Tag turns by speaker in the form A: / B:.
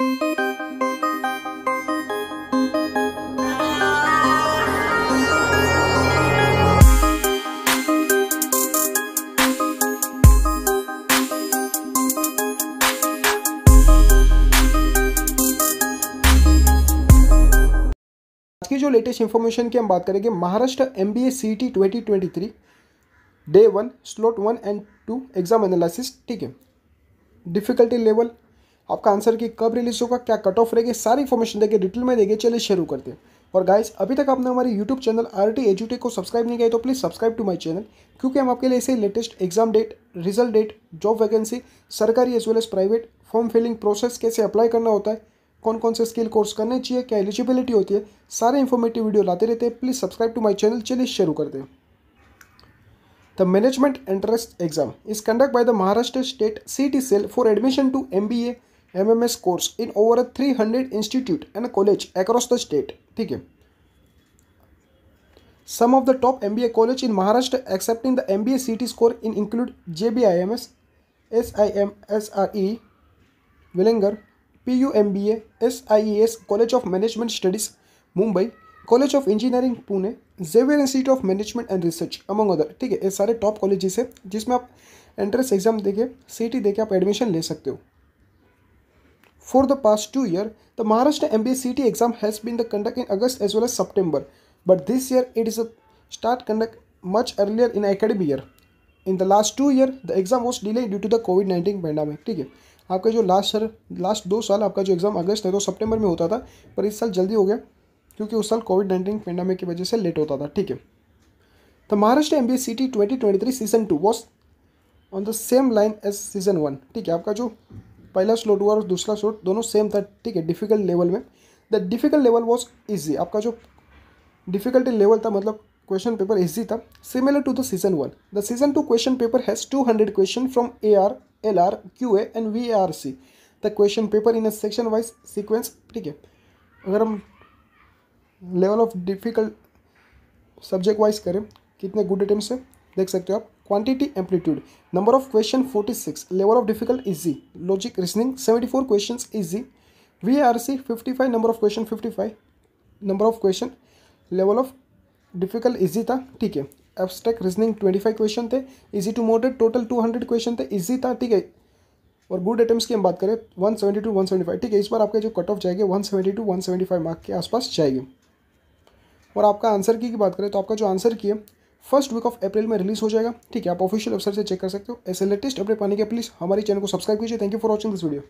A: आज की जो लेटेस्ट इंफॉर्मेशन की हम बात करेंगे Maharashtra M B A C T twenty twenty three day one slot one and two exam analysis ठीक है डिफिकल्टी लेवल आपका आंसर कि कब रिलीज होगा क्या कट ऑफ रहेगी सारी इन्फॉर्मेशन देखिए डिटेल में देखिए चलिए शुरू करते हैं और गाइस अभी तक आपने हमारे यूट्यूब चैनल आर टी एजुटे को सब्सक्राइब नहीं किया तो please subscribe to my channel क्योंकि हम आपके लिए ऐसे latest exam date result date job vacancy सरकारी as well as private form filling process कैसे अप्लाई करना होता है कौन कौन से स्किल कोर्स करने चाहिए क्या एलिजिबिलिटी होती है सारे इन्फॉर्मेटिव वीडियो लाते रहते हैं please subscribe to my channel चलिए शुरू करते हैं the management entrance exam is conduct by the Maharashtra state C cell for admission to M MMS course in over three hundred institute and college across the state ठीक है some of the the top M M B B A A college in Maharashtra accepting C T score in include J B I M S S I M S R E Welingkar P U M B S I E S college of management studies Mumbai college of engineering Pune Xavier institute of management and research among other ठीक है ये सारे top colleges है जिसमें आप entrance exam C T देखे आप admission ले सकते हो For the past two the the Maharashtra MBA CT exam has been has in August as well as September. But this year, it is a start conduct much earlier in academic year. In the last two year the exam was delay due to the COVID nineteen pandemic ठीक है आपका जो last sir last दो साल आपका जो exam अगस्त है तो सितंबर में होता था पर इस साल जल्दी हो गया क्योंकि उस साल कोविड नाइन्टीन पैंडामिक की वजह से लेट होता था ठीक है the Maharashtra M B C T twenty twenty three season two was on the same line as season one ठीक है आपका जो पहला स्लोट हुआ और दूसरा स्लोट दोनों सेम था ठीक है डिफिकल्ट लेवल में the difficult level was easy आपका जो डिफिकल्टी लेवल था मतलब क्वेश्चन पेपर ईजी था similar to the season one the season two question paper has two hundred question from A R L R Q A and we are see the question paper in a section wise sequence ठीक है अगर हम level of difficult subject wise करें कितने good attempt देख सकते हो आप quantity amplitude number of question 46 level of difficult easy logic reasoning 74 questions easy VRC 55 number of question 55 number of question level of difficult easy था ठीक है abstract reasoning 25 question थे easy to moderate total 200 question थे easy था ठीक है और good अटैम्प्स की हम बात करें सेवेंटी टू फाइव ठीक है इस बार आपका जो cut off one seventy to five mark के आसपास जाएगी और आपका आंसर की, की बात करें तो आपका जो आंसर की है फर्स्ट वीक ऑफ अप्रैल में रिलीज हो जाएगा ठीक है आप ऑफिशियल वेबसाइट से चेक कर सकते हो ऐसे लेटेस्ट अपडेट पाने के प्लीज़ हमारे चैनल को सब्सक्राइब कीजिए thank you for watching this video